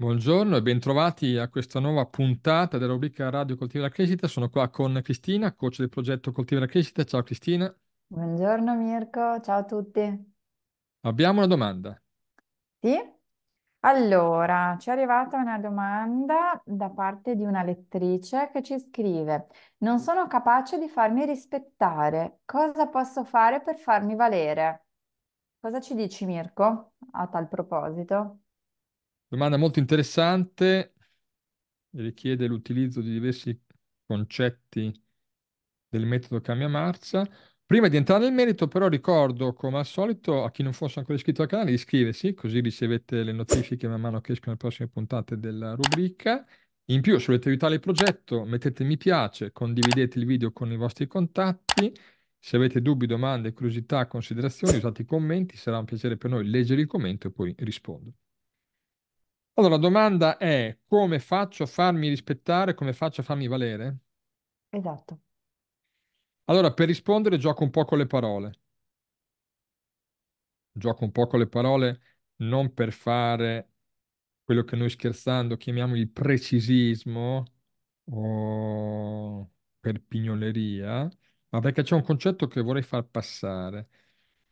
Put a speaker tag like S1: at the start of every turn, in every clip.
S1: Buongiorno e bentrovati a questa nuova puntata della rubrica Radio Coltiva la Crescita. Sono qua con Cristina, coach del progetto Coltiva la Crescita. Ciao Cristina.
S2: Buongiorno Mirko, ciao a tutti.
S1: Abbiamo una domanda.
S2: Sì? Allora, ci è arrivata una domanda da parte di una lettrice che ci scrive: Non sono capace di farmi rispettare. Cosa posso fare per farmi valere? Cosa ci dici, Mirko, a tal proposito?
S1: Domanda molto interessante, richiede l'utilizzo di diversi concetti del metodo cambia marcia. Prima di entrare nel merito, però, ricordo come al solito a chi non fosse ancora iscritto al canale di iscriversi, così ricevete le notifiche man mano che escono le prossime puntate della rubrica. In più, se volete aiutare il progetto, mettete mi piace, condividete il video con i vostri contatti. Se avete dubbi, domande, curiosità, considerazioni, usate i commenti, sarà un piacere per noi leggere il commento e poi rispondere. Allora, la domanda è come faccio a farmi rispettare, come faccio a farmi valere? Esatto. Allora, per rispondere gioco un po' con le parole. Gioco un po' con le parole non per fare quello che noi scherzando chiamiamo il precisismo o per pignoleria, ma perché c'è un concetto che vorrei far passare.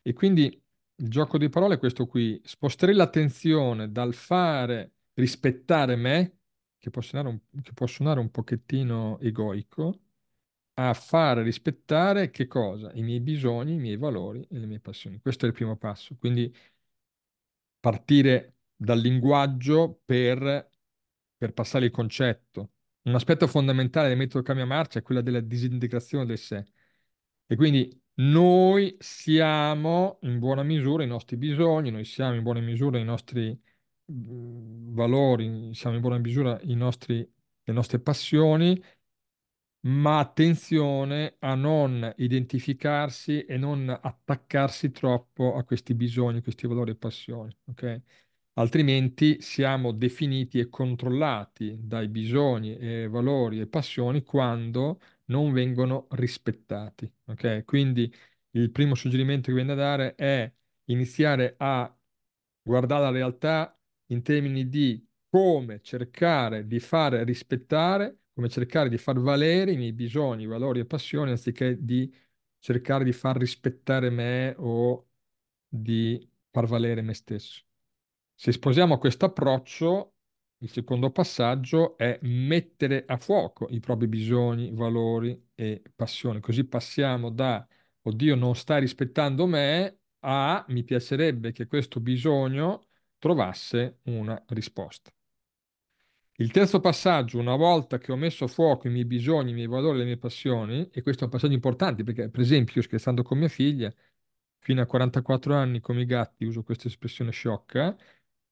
S1: E quindi il gioco di parole è questo qui, sposterei l'attenzione dal fare rispettare me, che può suonare un, che può suonare un pochettino egoico, a fare rispettare che cosa? I miei bisogni, i miei valori e le mie passioni. Questo è il primo passo. Quindi partire dal linguaggio per, per passare il concetto. Un aspetto fondamentale del metodo cambia marcia è quello della disintegrazione del sé. E quindi noi siamo in buona misura i nostri bisogni, noi siamo in buona misura i nostri valori, siamo in buona misura nostri, le nostre passioni, ma attenzione a non identificarsi e non attaccarsi troppo a questi bisogni, questi valori e passioni, ok? Altrimenti siamo definiti e controllati dai bisogni e valori e passioni quando non vengono rispettati, ok? Quindi il primo suggerimento che viene da dare è iniziare a guardare la realtà in termini di come cercare di far rispettare, come cercare di far valere i miei bisogni, valori e passioni, anziché di cercare di far rispettare me o di far valere me stesso. Se sposiamo questo approccio, il secondo passaggio è mettere a fuoco i propri bisogni, valori e passioni. Così passiamo da, oddio, non stai rispettando me, a, mi piacerebbe che questo bisogno trovasse una risposta. Il terzo passaggio, una volta che ho messo a fuoco i miei bisogni, i miei valori, le mie passioni, e questo è un passaggio importante perché, per esempio, scherzando con mia figlia, fino a 44 anni come i gatti, uso questa espressione sciocca,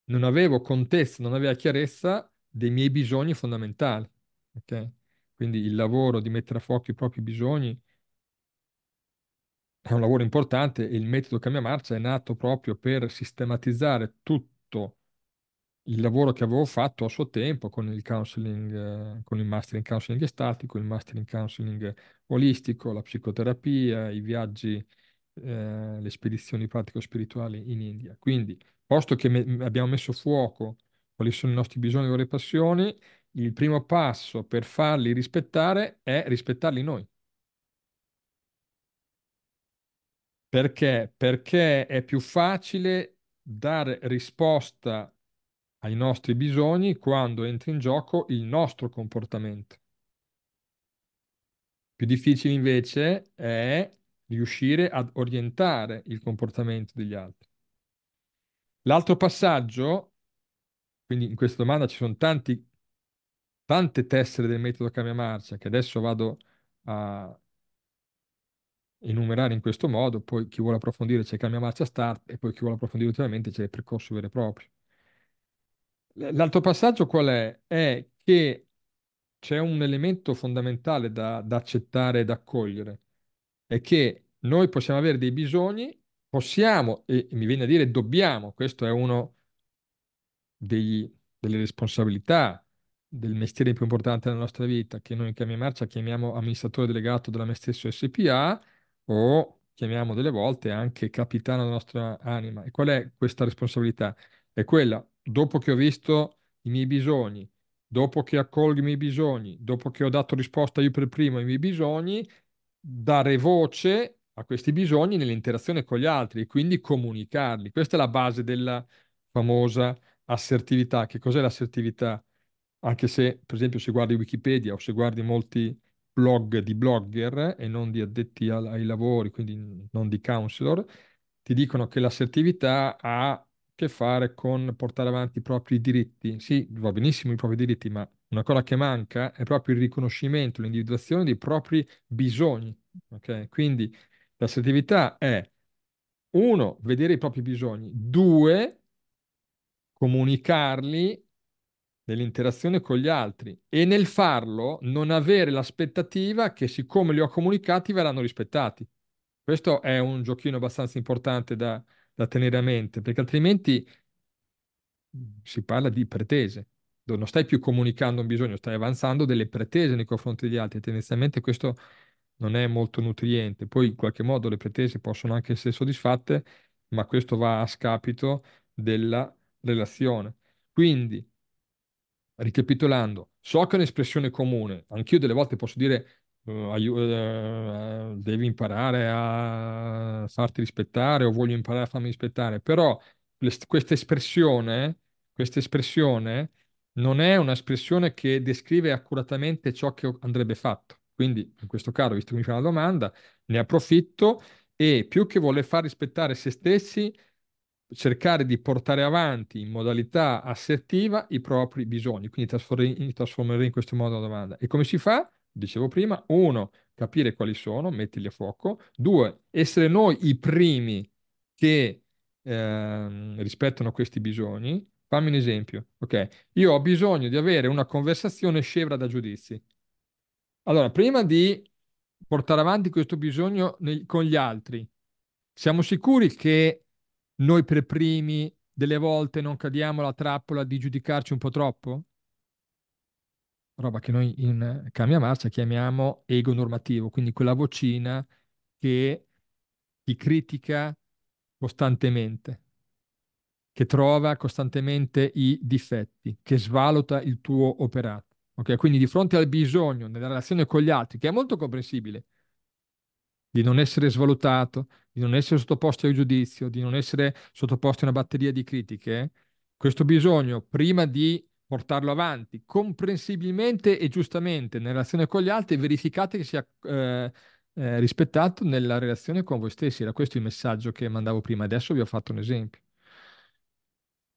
S1: non avevo contezza, non aveva chiarezza dei miei bisogni fondamentali. Okay? Quindi il lavoro di mettere a fuoco i propri bisogni è un lavoro importante e il metodo Cambia Marcia è nato proprio per sistematizzare tutto tutto il lavoro che avevo fatto a suo tempo con il counseling, eh, con il mastering counseling estatico, il mastering counseling olistico, la psicoterapia, i viaggi, eh, le spedizioni pratico-spirituali in India. Quindi, posto che me- abbiamo messo fuoco quali sono i nostri bisogni e le passioni, il primo passo per farli rispettare è rispettarli noi. Perché? Perché è più facile dare risposta ai nostri bisogni quando entra in gioco il nostro comportamento. Più difficile invece è riuscire ad orientare il comportamento degli altri. L'altro passaggio, quindi in questa domanda ci sono tanti, tante tessere del metodo cambia marcia che adesso vado a, enumerare in questo modo, poi chi vuole approfondire c'è Cambia Marcia Start e poi chi vuole approfondire ultimamente c'è il percorso vero e proprio. L'altro passaggio qual è? È che c'è un elemento fondamentale da, da accettare e da accogliere, è che noi possiamo avere dei bisogni, possiamo e mi viene a dire dobbiamo, questo è uno dei, delle responsabilità del mestiere più importante della nostra vita, che noi in Cambia Marcia chiamiamo amministratore delegato della Me Stesso SPA, o chiamiamo delle volte anche capitano della nostra anima. E qual è questa responsabilità? È quella, dopo che ho visto i miei bisogni, dopo che accolgo i miei bisogni, dopo che ho dato risposta io per primo ai miei bisogni, dare voce a questi bisogni nell'interazione con gli altri e quindi comunicarli. Questa è la base della famosa assertività. Che cos'è l'assertività? Anche se, per esempio, se guardi Wikipedia o se guardi molti blog di blogger e non di addetti ai lavori, quindi non di counselor, ti dicono che l'assertività ha a che fare con portare avanti i propri diritti. Sì, va benissimo i propri diritti, ma una cosa che manca è proprio il riconoscimento, l'individuazione dei propri bisogni. Okay? Quindi l'assertività è, uno, vedere i propri bisogni, due, comunicarli nell'interazione con gli altri e nel farlo non avere l'aspettativa che siccome li ho comunicati verranno rispettati. Questo è un giochino abbastanza importante da, da tenere a mente, perché altrimenti si parla di pretese. Non stai più comunicando un bisogno, stai avanzando delle pretese nei confronti degli altri. Tendenzialmente questo non è molto nutriente. Poi in qualche modo le pretese possono anche essere soddisfatte, ma questo va a scapito della relazione. Quindi Ricapitolando, so che è un'espressione comune, anch'io delle volte posso dire Uh, eh, aiuto, uh, eh, devi imparare a farti rispettare o voglio imparare a farmi rispettare, però questa espressione, questa espressione non è un'espressione che descrive accuratamente ciò che andrebbe fatto. Quindi in questo caso, visto che mi fa una domanda, ne approfitto e più che voler far rispettare se stessi, cercare di portare avanti in modalità assertiva i propri bisogni, quindi trasformerei, in questo modo la domanda. E come si fa? Dicevo prima, uno, capire quali sono, metterli a fuoco, due, essere noi i primi che eh, rispettano questi bisogni. Fammi un esempio, ok? Io ho bisogno di avere una conversazione scevra da giudizi. Allora, prima di portare avanti questo bisogno nei, con gli altri, siamo sicuri che noi per primi delle volte non cadiamo alla trappola di giudicarci un po' troppo? Roba che noi in cambia marcia chiamiamo ego normativo, quindi quella vocina che ti critica costantemente, che trova costantemente i difetti, che svaluta il tuo operato. Okay? Quindi di fronte al bisogno nella relazione con gli altri, che è molto comprensibile, di non essere svalutato, di non essere sottoposto a un giudizio, di non essere sottoposto a una batteria di critiche, questo bisogno, prima di portarlo avanti comprensibilmente e giustamente nella relazione con gli altri, verificate che sia eh, eh, rispettato nella relazione con voi stessi. Era questo il messaggio che mandavo prima, adesso vi ho fatto un esempio.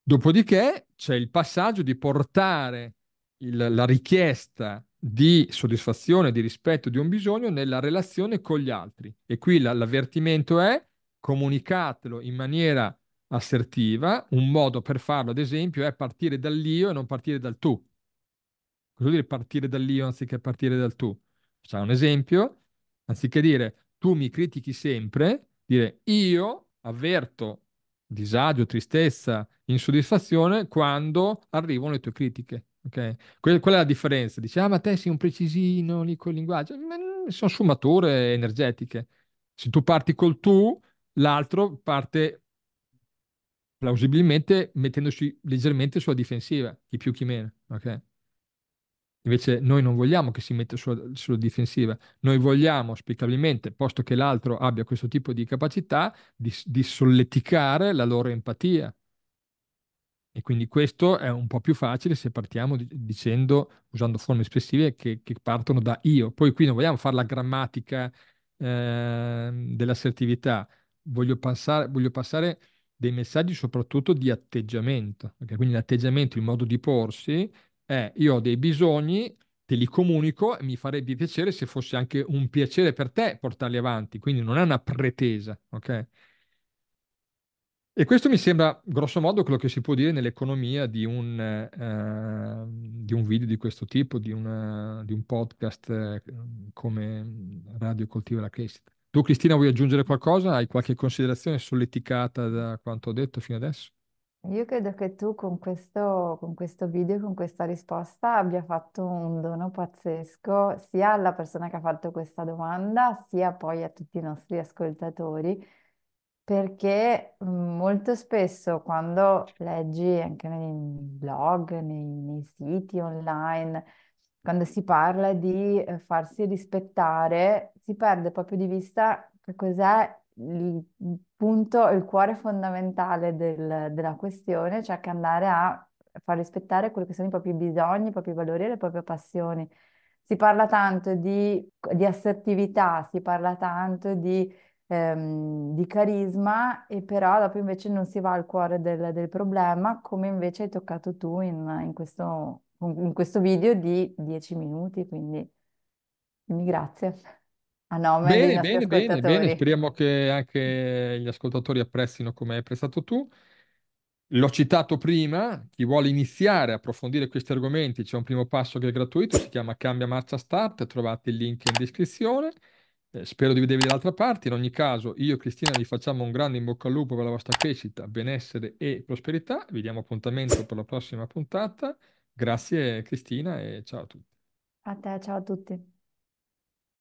S1: Dopodiché c'è il passaggio di portare il, la richiesta di soddisfazione, di rispetto di un bisogno nella relazione con gli altri. E qui la, l'avvertimento è comunicatelo in maniera assertiva. Un modo per farlo, ad esempio, è partire dall'io e non partire dal tu. Cosa vuol dire partire dall'io anziché partire dal tu? Facciamo un esempio. Anziché dire tu mi critichi sempre, dire io avverto disagio, tristezza, insoddisfazione quando arrivano le tue critiche. Ok, que- quella è la differenza. Dice, ah, ma te sei un precisino lì il linguaggio. Ma sono sfumature energetiche. Se tu parti col tu, l'altro parte plausibilmente mettendosi leggermente sulla difensiva, chi più chi meno. Ok. Invece noi non vogliamo che si metta sulla, sulla, difensiva, noi vogliamo spiegabilmente, posto che l'altro abbia questo tipo di capacità, di, di solleticare la loro empatia, e quindi questo è un po' più facile se partiamo dicendo, usando forme espressive che, che partono da io. Poi qui non vogliamo fare la grammatica eh, dell'assertività, voglio, passare, voglio passare dei messaggi soprattutto di atteggiamento, perché quindi l'atteggiamento, il modo di porsi è io ho dei bisogni, te li comunico e mi farebbe piacere se fosse anche un piacere per te portarli avanti, quindi non è una pretesa, ok? E questo mi sembra grosso modo quello che si può dire nell'economia di un, eh, di un video di questo tipo, di, una, di un podcast eh, come Radio Coltiva la Crescita. Tu Cristina vuoi aggiungere qualcosa? Hai qualche considerazione solleticata da quanto ho detto fino adesso?
S2: Io credo che tu con questo, con questo video, con questa risposta, abbia fatto un dono pazzesco sia alla persona che ha fatto questa domanda, sia poi a tutti i nostri ascoltatori perché mhmm, molto spesso quando leggi anche nei blog, nei, nei, siti online, quando si parla di eh, farsi rispettare, si perde proprio di vista che cos'è il punto, il cuore fondamentale del, della questione, cioè che andare a far rispettare quelli che sono i propri bisogni, i propri valori e le proprie passioni. Si parla tanto di, di assertività, si parla tanto di ehm, di carisma e però dopo invece non si va al cuore del, del problema, come invece hai toccato tu in, in, questo, in questo video di 10 minuti, quindi, quindi grazie. A nome bene, dei nostri bene, bene, bene,
S1: speriamo che anche gli ascoltatori apprezzino come hai apprezzato tu. L'ho citato prima, chi vuole iniziare a approfondire questi argomenti c'è un primo passo che è gratuito, si chiama Cambia Marcia Start, trovate il link in descrizione. Eh, spero di vedervi dall'altra parte. In ogni caso, io e Cristina vi facciamo un grande in bocca al lupo per la vostra crescita, benessere e prosperità. Vi diamo appuntamento per la prossima puntata. Grazie Cristina e ciao a tutti.
S2: A te, ciao a tutti.